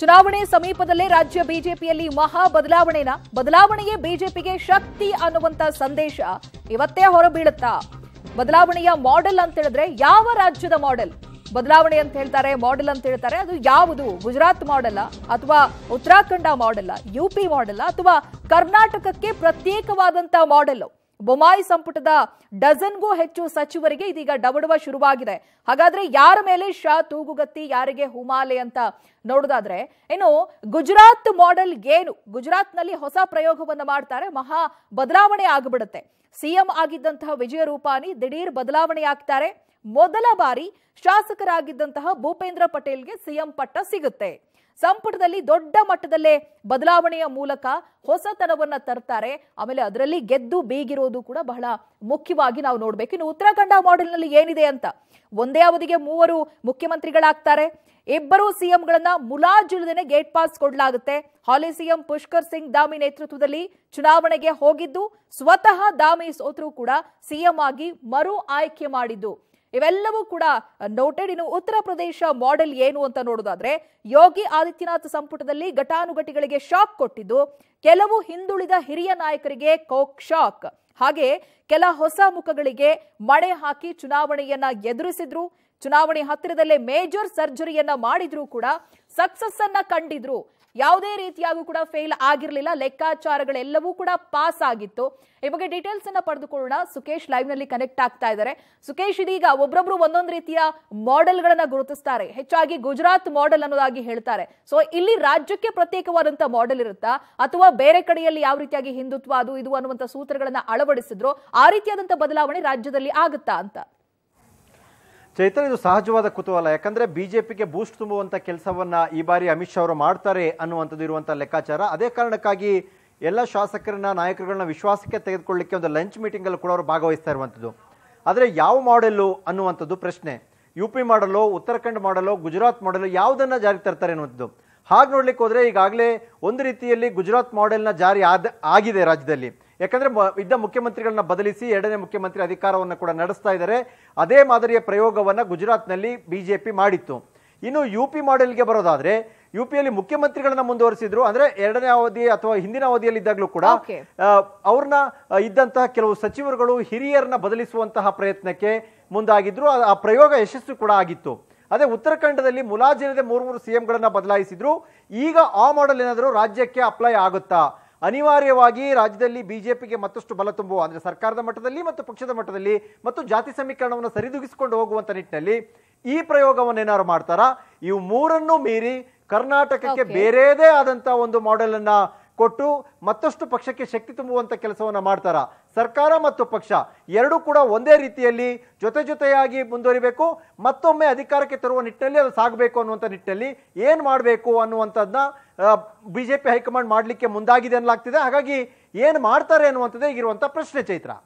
ಚುನಾವಣೆ ಸಮೀಪದಲ್ಲೇ ರಾಜ್ಯ ಬಿಜೆಪಿಯಲ್ಲಿ ಮಹಾ ಬದಲಾವಣೆನ ಬದಲಾವಣೆಯೇ ಬಿಜೆಪಿಗೆ ಶಕ್ತಿ ಅನ್ನುವಂತ ಸಂದೇಶ ಇವತ್ತೇ ಹೊರಬೀಳುತ್ತಾ ಬದಲಾವಣೆಯ ಮಾಡೆಲ್ ಅಂತ ಹೇಳಿದ್ರೆ ಯಾವ ರಾಜ್ಯದ ಮಾಡೆಲ್ ಬದಲಾವಣೆ ಅಂತ ಹೇಳ್ತಾರೆ ಮಾಡೆಲ್ ಅಂತ ಹೇಳ್ತಾರೆ ಅದು ಯಾವುದು ಗುಜರಾತ್ ಮಾಡೆಲ್ ಅಥವಾ ಉತ್ತರಾಖಂಡ ಮಾಡೆಲ್ಲ ಯುಪಿ ಮಾಡೆಲ್ ಅಥವಾ ಕರ್ನಾಟಕಕ್ಕೆ ಪ್ರತ್ಯೇಕವಾದಂತಹ ಮಾಡೆಲ್ ಬೊಮ್ಮಾಯಿ ಸಂಪುಟದ ಡಜನ್ಗೂ ಹೆಚ್ಚು ಸಚಿವರಿಗೆ ಇದೀಗ ಡಬಡುವ ಶುರುವಾಗಿದೆ ಹಾಗಾದ್ರೆ ಯಾರ ಮೇಲೆ ಶಾ ತೂಗುಗತ್ತಿ ಯಾರಿಗೆ ಹುಮಾಲೆ ಅಂತ ನೋಡೋದಾದ್ರೆ ಇನ್ನು ಗುಜರಾತ್ ಮಾಡೆಲ್ ಏನು ಗುಜರಾತ್ನಲ್ಲಿ ಹೊಸ ಪ್ರಯೋಗವನ್ನು ಮಾಡ್ತಾರೆ ಮಹಾ ಬದಲಾವಣೆ ಆಗಿಬಿಡುತ್ತೆ ಸಿಎಂ ಆಗಿದ್ದಂತಹ ವಿಜಯ ರೂಪಾನಿ ದಿಢೀರ್ ಬದಲಾವಣೆ ಆಗ್ತಾರೆ ಮೊದಲ ಬಾರಿ ಶಾಸಕರಾಗಿದ್ದಂತಹ ಭೂಪೇಂದ್ರ ಪಟೇಲ್ಗೆ ಸಿಎಂ ಪಟ್ಟ ಸಿಗುತ್ತೆ ಸಂಪುಟದಲ್ಲಿ ದೊಡ್ಡ ಮಟ್ಟದಲ್ಲೇ ಬದಲಾವಣೆಯ ಮೂಲಕ ಹೊಸತನವನ್ನ ತರ್ತಾರೆ ಆಮೇಲೆ ಅದರಲ್ಲಿ ಗೆದ್ದು ಬೀಗಿರೋದು ಕೂಡ ಬಹಳ ಮುಖ್ಯವಾಗಿ ನಾವು ನೋಡ್ಬೇಕು ಇನ್ನು ಉತ್ತರಾಖಂಡ ಮಾಡೆಲ್ನಲ್ಲಿ ಏನಿದೆ ಅಂತ ಒಂದೇ ಅವಧಿಗೆ ಮೂವರು ಮುಖ್ಯಮಂತ್ರಿಗಳಾಗ್ತಾರೆ ಇಬ್ಬರು ಸಿಎಂಗಳನ್ನ ಮುಲಾಜಿಲ್ಲದೇನೆ ಗೇಟ್ ಪಾಸ್ ಕೊಡಲಾಗುತ್ತೆ ಹಾಲಿ ಸಿಎಂ ಪುಷ್ಕರ್ ಸಿಂಗ್ ದಾಮಿ ನೇತೃತ್ವದಲ್ಲಿ ಚುನಾವಣೆಗೆ ಹೋಗಿದ್ದು ಸ್ವತಃ ದಾಮಿ ಸೋತರೂ ಕೂಡ ಸಿಎಂ ಆಗಿ ಮರು ಆಯ್ಕೆ ಮಾಡಿದ್ದು ಇವೆಲ್ಲವೂ ಕೂಡ ನೋಟೆಡ್ ಇನ್ನು ಉತ್ತರ ಪ್ರದೇಶ ಮಾಡೆಲ್ ಏನು ಅಂತ ನೋಡೋದಾದ್ರೆ ಯೋಗಿ ಆದಿತ್ಯನಾಥ್ ಸಂಪುಟದಲ್ಲಿ ಘಟಾನುಘಟಿಗಳಿಗೆ ಶಾಕ್ ಕೊಟ್ಟಿದ್ದು ಕೆಲವು ಹಿಂದುಳಿದ ಹಿರಿಯ ನಾಯಕರಿಗೆ ಕೋಕ್ ಶಾಕ್ ಹಾಗೆ ಕೆಲ ಹೊಸ ಮುಖಗಳಿಗೆ ಮಳೆ ಹಾಕಿ ಚುನಾವಣೆಯನ್ನ ಎದುರಿಸಿದ್ರು ಚುನಾವಣೆ ಹತ್ತಿರದಲ್ಲೇ ಮೇಜರ್ ಸರ್ಜರಿಯನ್ನ ಮಾಡಿದ್ರು ಕೂಡ ಸಕ್ಸಸ್ ಅನ್ನ ಕಂಡಿದ್ರು ಯಾವುದೇ ರೀತಿಯಾಗೂ ಕೂಡ ಫೇಲ್ ಆಗಿರಲಿಲ್ಲ ಲೆಕ್ಕಾಚಾರಗಳೆಲ್ಲವೂ ಕೂಡ ಪಾಸ್ ಆಗಿತ್ತು ಈ ಬಗ್ಗೆ ಡೀಟೇಲ್ಸ್ ಅನ್ನ ಪಡೆದುಕೊಳ್ಳೋಣ ಸುಕೇಶ್ ಲೈವ್ ನಲ್ಲಿ ಕನೆಕ್ಟ್ ಆಗ್ತಾ ಇದ್ದಾರೆ ಸುಕೇಶ್ ಇದೀಗ ಒಬ್ಬೊಬ್ರು ಒಂದೊಂದು ರೀತಿಯ ಮಾಡೆಲ್ ಗಳನ್ನ ಗುರುತಿಸ್ತಾರೆ ಹೆಚ್ಚಾಗಿ ಗುಜರಾತ್ ಮಾಡೆಲ್ ಅನ್ನೋದಾಗಿ ಹೇಳ್ತಾರೆ ಸೊ ಇಲ್ಲಿ ರಾಜ್ಯಕ್ಕೆ ಪ್ರತ್ಯೇಕವಾದಂತಹ ಮಾಡೆಲ್ ಇರುತ್ತಾ ಅಥವಾ ಬೇರೆ ಕಡೆಯಲ್ಲಿ ಯಾವ ರೀತಿಯಾಗಿ ಹಿಂದುತ್ವ ಅದು ಇದು ಅನ್ನುವಂತ ಸೂತ್ರಗಳನ್ನ ಅಳವಡಿಸಿದ್ರು ಆ ರೀತಿಯಾದಂತಹ ಬದಲಾವಣೆ ರಾಜ್ಯದಲ್ಲಿ ಆಗುತ್ತಾ ಅಂತ ಚೈತ್ರ ಇದು ಸಹಜವಾದ ಕುತೂಹಲ ಯಾಕಂದ್ರೆ ಬಿಜೆಪಿಗೆ ಬೂಸ್ಟ್ ತುಂಬುವಂತ ಕೆಲಸವನ್ನ ಈ ಬಾರಿ ಅಮಿತ್ ಶಾ ಅವರು ಮಾಡ್ತಾರೆ ಅನ್ನುವಂಥದ್ದು ಇರುವಂತಹ ಲೆಕ್ಕಾಚಾರ ಅದೇ ಕಾರಣಕ್ಕಾಗಿ ಎಲ್ಲ ಶಾಸಕರನ್ನ ನಾಯಕರುಗಳನ್ನ ವಿಶ್ವಾಸಕ್ಕೆ ತೆಗೆದುಕೊಳ್ಳಿಕ್ಕೆ ಒಂದು ಲಂಚ್ ಮೀಟಿಂಗ್ ಅಲ್ಲಿ ಕೂಡ ಅವರು ಭಾಗವಹಿಸ್ತಾ ಇರುವಂಥದ್ದು ಆದರೆ ಯಾವ ಮಾಡೆಲ್ಲು ಅನ್ನುವಂಥದ್ದು ಪ್ರಶ್ನೆ ಯು ಪಿ ಮಾಡಲು ಉತ್ತರಾಖಂಡ್ ಮಾಡಲು ಗುಜರಾತ್ ಮಾಡಲು ಯಾವುದನ್ನ ಜಾರಿ ತರ್ತಾರೆ ಅನ್ನುವಂಥದ್ದು ಹಾಗೆ ನೋಡ್ಲಿಕ್ಕೆ ಹೋದ್ರೆ ಈಗಾಗಲೇ ಒಂದು ರೀತಿಯಲ್ಲಿ ಗುಜರಾತ್ ಮಾಡೆಲ್ನ ಜಾರಿ ಆದ ಆಗಿದೆ ರಾಜ್ಯದಲ್ಲಿ ಯಾಕಂದ್ರೆ ಇದ್ದ ಮುಖ್ಯಮಂತ್ರಿಗಳನ್ನ ಬದಲಿಸಿ ಎರಡನೇ ಮುಖ್ಯಮಂತ್ರಿ ಅಧಿಕಾರವನ್ನು ಕೂಡ ನಡೆಸ್ತಾ ಇದ್ದಾರೆ ಅದೇ ಮಾದರಿಯ ಪ್ರಯೋಗವನ್ನು ಗುಜರಾತ್ನಲ್ಲಿ ಬಿಜೆಪಿ ಮಾಡಿತ್ತು ಇನ್ನು ಯು ಪಿ ಮಾಡೆಲ್ಗೆ ಬರೋದಾದ್ರೆ ಯು ಪಿಯಲ್ಲಿ ಮುಖ್ಯಮಂತ್ರಿಗಳನ್ನ ಮುಂದುವರಿಸಿದ್ರು ಅಂದ್ರೆ ಎರಡನೇ ಅವಧಿ ಅಥವಾ ಹಿಂದಿನ ಅವಧಿಯಲ್ಲಿ ಇದ್ದಾಗಲೂ ಕೂಡ ಅವ್ರನ್ನ ಇದ್ದಂತಹ ಕೆಲವು ಸಚಿವರುಗಳು ಹಿರಿಯರನ್ನ ಬದಲಿಸುವಂತಹ ಪ್ರಯತ್ನಕ್ಕೆ ಮುಂದಾಗಿದ್ರು ಆ ಪ್ರಯೋಗ ಯಶಸ್ಸು ಕೂಡ ಆಗಿತ್ತು ಅದೇ ಉತ್ತರಾಖಂಡದಲ್ಲಿ ಮುಲಾಜಿಲ್ಲದೆ ಮೂರು ಮೂರು ಸಿಎಂಗಳನ್ನ ಬದಲಾಯಿಸಿದ್ರು ಈಗ ಆ ಮಾಡೆಲ್ ಏನಾದರೂ ರಾಜ್ಯಕ್ಕೆ ಅಪ್ಲೈ ಆಗುತ್ತಾ ಅನಿವಾರ್ಯವಾಗಿ ರಾಜ್ಯದಲ್ಲಿ ಬಿಜೆಪಿಗೆ ಮತ್ತಷ್ಟು ಬಲ ತುಂಬುವ ಅಂದರೆ ಸರ್ಕಾರದ ಮಟ್ಟದಲ್ಲಿ ಮತ್ತು ಪಕ್ಷದ ಮಟ್ಟದಲ್ಲಿ ಮತ್ತು ಜಾತಿ ಸಮೀಕರಣವನ್ನು ಸರಿದೂಗಿಸಿಕೊಂಡು ಹೋಗುವಂಥ ನಿಟ್ಟಿನಲ್ಲಿ ಈ ಪ್ರಯೋಗವನ್ನು ಏನಾರು ಮಾಡ್ತಾರಾ ಇವು ಮೂರನ್ನು ಮೀರಿ ಕರ್ನಾಟಕಕ್ಕೆ ಬೇರೆದೇ ಆದಂತಹ ಒಂದು ಮಾಡೆಲ್ ಅನ್ನ ಕೊಟ್ಟು ಮತ್ತಷ್ಟು ಪಕ್ಷಕ್ಕೆ ಶಕ್ತಿ ತುಂಬುವಂಥ ಕೆಲಸವನ್ನು ಮಾಡ್ತಾರ ಸರ್ಕಾರ ಮತ್ತು ಪಕ್ಷ ಎರಡೂ ಕೂಡ ಒಂದೇ ರೀತಿಯಲ್ಲಿ ಜೊತೆ ಜೊತೆಯಾಗಿ ಮುಂದುವರಿಬೇಕು ಮತ್ತೊಮ್ಮೆ ಅಧಿಕಾರಕ್ಕೆ ತರುವ ನಿಟ್ಟಿನಲ್ಲಿ ಅದು ಸಾಗಬೇಕು ಅನ್ನುವಂಥ ನಿಟ್ಟಿನಲ್ಲಿ ಏನು ಮಾಡಬೇಕು ಅನ್ನುವಂಥದ್ದನ್ನ ಬಿ ಜೆ ಪಿ ಹೈಕಮಾಂಡ್ ಮಾಡಲಿಕ್ಕೆ ಮುಂದಾಗಿದೆ ಅನ್ನಲಾಗ್ತಿದೆ ಹಾಗಾಗಿ ಏನು ಮಾಡ್ತಾರೆ ಅನ್ನುವಂಥದ್ದೇ ಈಗಿರುವಂಥ ಪ್ರಶ್ನೆ ಚೈತ್ರ